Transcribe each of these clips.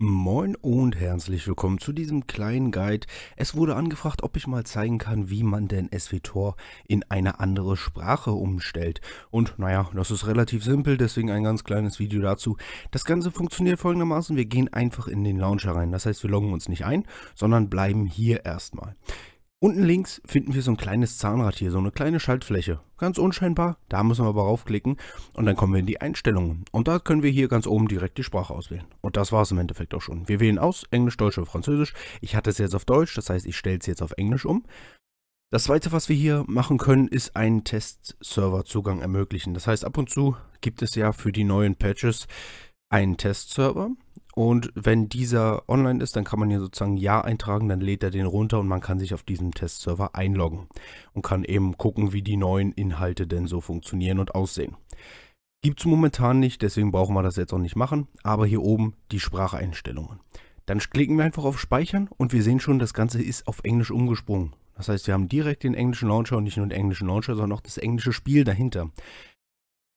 Moin und herzlich willkommen zu diesem kleinen Guide. Es wurde angefragt, ob ich mal zeigen kann, wie man denn SWTOR in eine andere Sprache umstellt. Und naja, das ist relativ simpel, deswegen ein ganz kleines Video dazu. Das Ganze funktioniert folgendermaßen, wir gehen einfach in den Launcher rein. Das heißt, wir loggen uns nicht ein, sondern bleiben hier erstmal. Unten links finden wir so ein kleines Zahnrad hier, so eine kleine Schaltfläche. Ganz unscheinbar, da müssen wir aber raufklicken und dann kommen wir in die Einstellungen. Und da können wir hier ganz oben direkt die Sprache auswählen. Und das war es im Endeffekt auch schon. Wir wählen aus Englisch, Deutsch oder Französisch. Ich hatte es jetzt auf Deutsch, das heißt ich stelle es jetzt auf Englisch um. Das zweite, was wir hier machen können, ist einen test server zugang ermöglichen. Das heißt, ab und zu gibt es ja für die neuen Patches einen Test-Server. Und wenn dieser online ist, dann kann man hier sozusagen Ja eintragen, dann lädt er den runter und man kann sich auf diesem Testserver einloggen und kann eben gucken, wie die neuen Inhalte denn so funktionieren und aussehen. Gibt es momentan nicht, deswegen brauchen wir das jetzt auch nicht machen, aber hier oben die Spracheinstellungen. Dann klicken wir einfach auf Speichern und wir sehen schon, das Ganze ist auf Englisch umgesprungen. Das heißt, wir haben direkt den englischen Launcher und nicht nur den englischen Launcher, sondern auch das englische Spiel dahinter.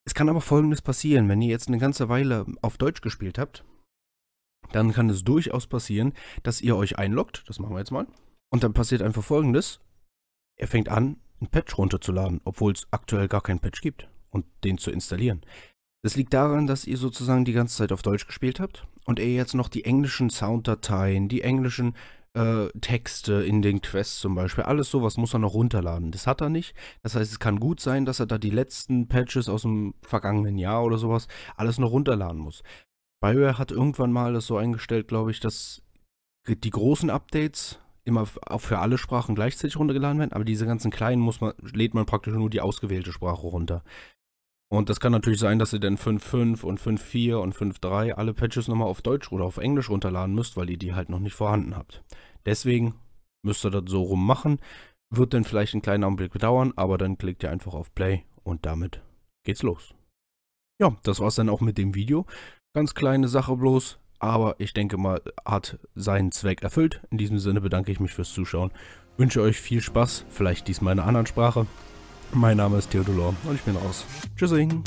Es kann aber folgendes passieren, wenn ihr jetzt eine ganze Weile auf Deutsch gespielt habt, dann kann es durchaus passieren, dass ihr euch einloggt, das machen wir jetzt mal, und dann passiert einfach folgendes, er fängt an, ein Patch runterzuladen, obwohl es aktuell gar keinen Patch gibt und den zu installieren. Das liegt daran, dass ihr sozusagen die ganze Zeit auf Deutsch gespielt habt und er jetzt noch die englischen Sounddateien, die englischen äh, Texte in den Quests zum Beispiel, alles sowas muss er noch runterladen. Das hat er nicht. Das heißt, es kann gut sein, dass er da die letzten Patches aus dem vergangenen Jahr oder sowas alles noch runterladen muss. Bioware hat irgendwann mal das so eingestellt, glaube ich, dass die großen Updates immer für alle Sprachen gleichzeitig runtergeladen werden, aber diese ganzen kleinen muss man, lädt man praktisch nur die ausgewählte Sprache runter. Und das kann natürlich sein, dass ihr dann 5.5 und 5.4 und 5.3 alle Patches nochmal auf Deutsch oder auf Englisch runterladen müsst, weil ihr die halt noch nicht vorhanden habt. Deswegen müsst ihr das so rum machen. Wird dann vielleicht einen kleinen Augenblick bedauern, aber dann klickt ihr einfach auf Play und damit geht's los. Ja, das war's dann auch mit dem Video. Ganz kleine Sache bloß, aber ich denke mal, hat seinen Zweck erfüllt. In diesem Sinne bedanke ich mich fürs Zuschauen. Wünsche euch viel Spaß, vielleicht diesmal in einer anderen Sprache. Mein Name ist Theodolor und ich bin raus. Tschüssing!